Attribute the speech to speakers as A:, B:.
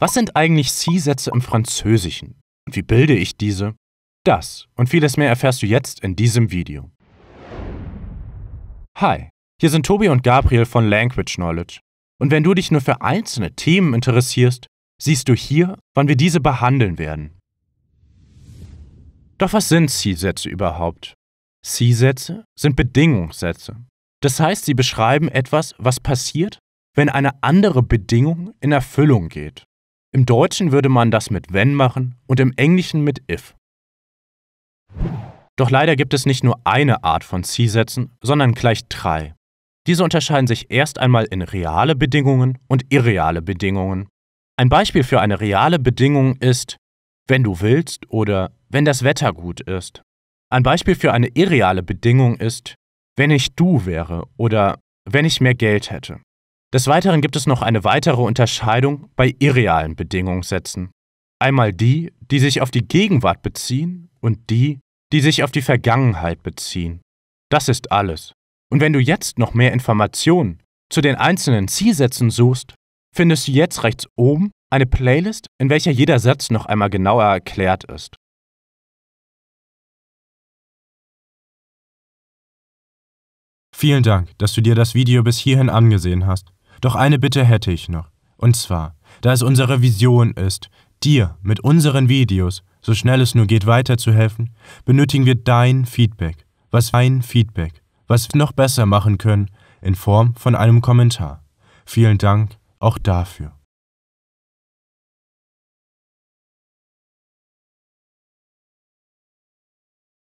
A: Was sind eigentlich c sätze im Französischen? Und wie bilde ich diese? Das und vieles mehr erfährst du jetzt in diesem Video. Hi, hier sind Tobi und Gabriel von Language Knowledge. Und wenn du dich nur für einzelne Themen interessierst, siehst du hier, wann wir diese behandeln werden. Doch was sind c sätze überhaupt? c sätze sind Bedingungssätze. Das heißt, sie beschreiben etwas, was passiert, wenn eine andere Bedingung in Erfüllung geht. Im Deutschen würde man das mit wenn machen und im Englischen mit if. Doch leider gibt es nicht nur eine Art von Zielsätzen, sondern gleich drei. Diese unterscheiden sich erst einmal in reale Bedingungen und irreale Bedingungen. Ein Beispiel für eine reale Bedingung ist, wenn du willst oder wenn das Wetter gut ist. Ein Beispiel für eine irreale Bedingung ist, wenn ich du wäre oder wenn ich mehr Geld hätte. Des Weiteren gibt es noch eine weitere Unterscheidung bei irrealen Bedingungssätzen. Einmal die, die sich auf die Gegenwart beziehen und die, die sich auf die Vergangenheit beziehen. Das ist alles. Und wenn du jetzt noch mehr Informationen zu den einzelnen Zielsätzen suchst, findest du jetzt rechts oben eine
B: Playlist, in welcher jeder Satz noch einmal genauer erklärt ist. Vielen Dank, dass du dir das
A: Video bis hierhin angesehen hast. Doch eine Bitte hätte ich noch. Und zwar, da es unsere Vision ist, dir mit unseren Videos, so schnell es nur geht, weiterzuhelfen, benötigen wir dein Feedback. Was dein Feedback, was wir noch besser machen können, in
B: Form von einem Kommentar. Vielen Dank auch dafür.